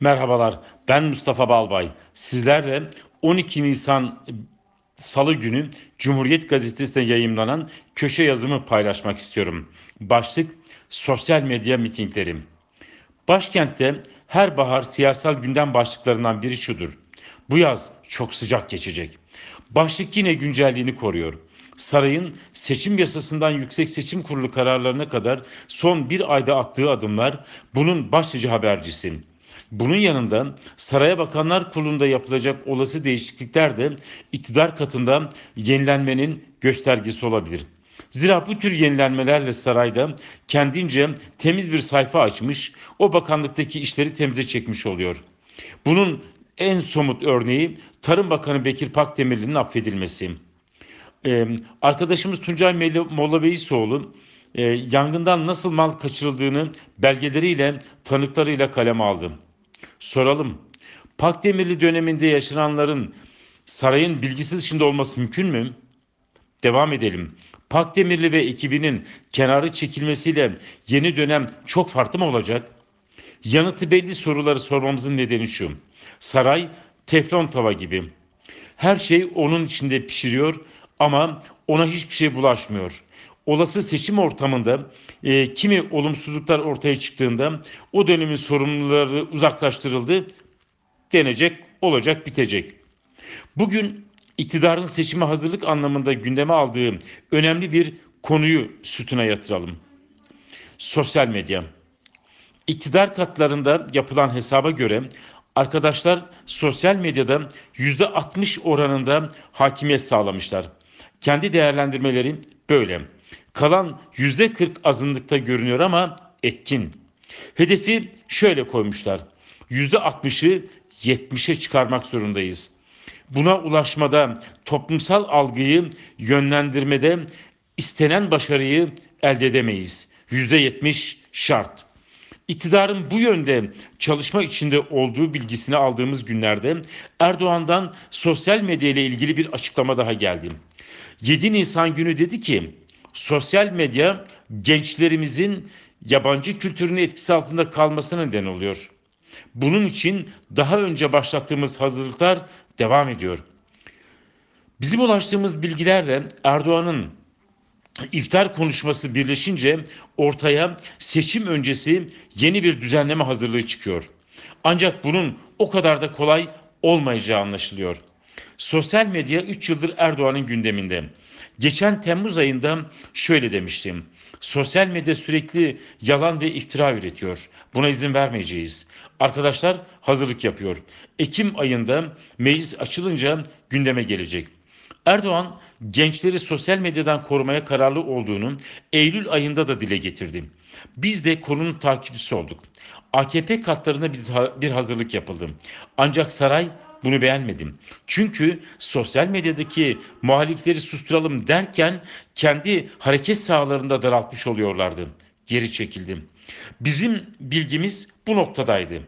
Merhabalar, ben Mustafa Balbay. Sizlerle 12 Nisan e, Salı günü Cumhuriyet Gazetesi'nde yayımlanan köşe yazımı paylaşmak istiyorum. Başlık Sosyal Medya Mitingleri. Başkentte her bahar siyasal gündem başlıklarından biri şudur. Bu yaz çok sıcak geçecek. Başlık yine güncelliğini koruyor. Sarayın seçim yasasından Yüksek Seçim Kurulu kararlarına kadar son bir ayda attığı adımlar bunun başlıca habercisi. Bunun yanında Saraya Bakanlar Kurulu'nda yapılacak olası değişiklikler de iktidar katından yenilenmenin göstergesi olabilir. Zira bu tür yenilenmelerle sarayda kendince temiz bir sayfa açmış, o bakanlıktaki işleri temize çekmiş oluyor. Bunun en somut örneği Tarım Bakanı Bekir Pakdemirli'nin affedilmesi. Ee, arkadaşımız Tuncay Mollabeysoğlu e, yangından nasıl mal kaçırıldığını belgeleriyle, tanıklarıyla kaleme aldı soralım. Pakdemirli döneminde yaşananların sarayın bilgisiz içinde olması mümkün mü? Devam edelim. Pakdemirli ve ekibinin kenarı çekilmesiyle yeni dönem çok farklı mı olacak? Yanıtı belli soruları sormamızın nedeni şu. Saray teflon tava gibi. Her şey onun içinde pişiriyor ama ona hiçbir şey bulaşmıyor olası seçim ortamında e, kimi olumsuzluklar ortaya çıktığında o dönemin sorumluları uzaklaştırıldı denecek, olacak, bitecek. Bugün iktidarın seçime hazırlık anlamında gündeme aldığı önemli bir konuyu sütuna yatıralım. Sosyal medya. İktidar katlarında yapılan hesaba göre arkadaşlar sosyal medyada %60 oranında hakimiyet sağlamışlar. Kendi değerlendirmeleri böyle. Kalan yüzde 40 azınlıkta görünüyor ama etkin. Hedefi şöyle koymuşlar. Yüzde 60'ı 70'e çıkarmak zorundayız. Buna ulaşmada, toplumsal algıyı yönlendirmede istenen başarıyı elde edemeyiz. Yüzde 70 şart. İktidarın bu yönde çalışma içinde olduğu bilgisini aldığımız günlerde Erdoğan'dan sosyal medya ile ilgili bir açıklama daha geldi. 7 Nisan günü dedi ki sosyal medya gençlerimizin yabancı kültürünün etkisi altında kalmasına neden oluyor. Bunun için daha önce başlattığımız hazırlıklar devam ediyor. Bizim ulaştığımız bilgilerle Erdoğan'ın iftar konuşması birleşince ortaya seçim öncesi yeni bir düzenleme hazırlığı çıkıyor. Ancak bunun o kadar da kolay olmayacağı anlaşılıyor.'' Sosyal medya 3 yıldır Erdoğan'ın gündeminde. Geçen Temmuz ayında şöyle demiştim. Sosyal medya sürekli yalan ve iftira üretiyor. Buna izin vermeyeceğiz. Arkadaşlar hazırlık yapıyor. Ekim ayında meclis açılınca gündeme gelecek. Erdoğan gençleri sosyal medyadan korumaya kararlı olduğunu Eylül ayında da dile getirdi. Biz de konunun takipçisi olduk. AKP katlarında bir hazırlık yapıldı. Ancak saray bunu beğenmedim. Çünkü sosyal medyadaki muhalifleri susturalım derken kendi hareket sahalarında daraltmış oluyorlardı. Geri çekildim. Bizim bilgimiz bu noktadaydı.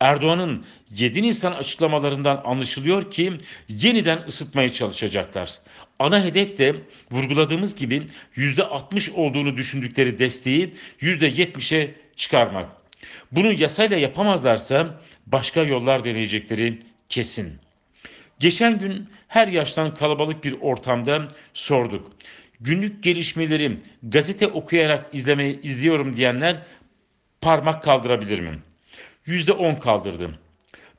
Erdoğan'ın 7 Nisan açıklamalarından anlaşılıyor ki yeniden ısıtmaya çalışacaklar. Ana hedef de vurguladığımız gibi %60 olduğunu düşündükleri desteği %70'e çıkarmak. Bunu yasayla yapamazlarsa başka yollar deneyecekleri kesin. Geçen gün her yaştan kalabalık bir ortamda sorduk. Günlük gelişmeleri gazete okuyarak izlemeyi izliyorum diyenler parmak kaldırabilir mi? Yüzde on kaldırdı.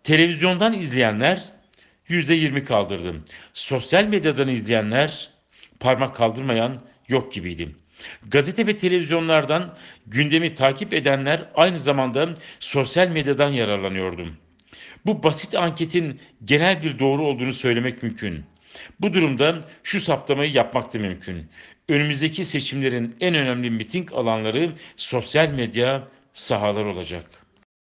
Televizyondan izleyenler yüzde yirmi kaldırdı. Sosyal medyadan izleyenler parmak kaldırmayan yok gibiydi. Gazete ve televizyonlardan gündemi takip edenler aynı zamanda sosyal medyadan yararlanıyordum. Bu basit anketin genel bir doğru olduğunu söylemek mümkün. Bu durumda şu saptamayı yapmak da mümkün. Önümüzdeki seçimlerin en önemli miting alanları sosyal medya sahalar olacak.''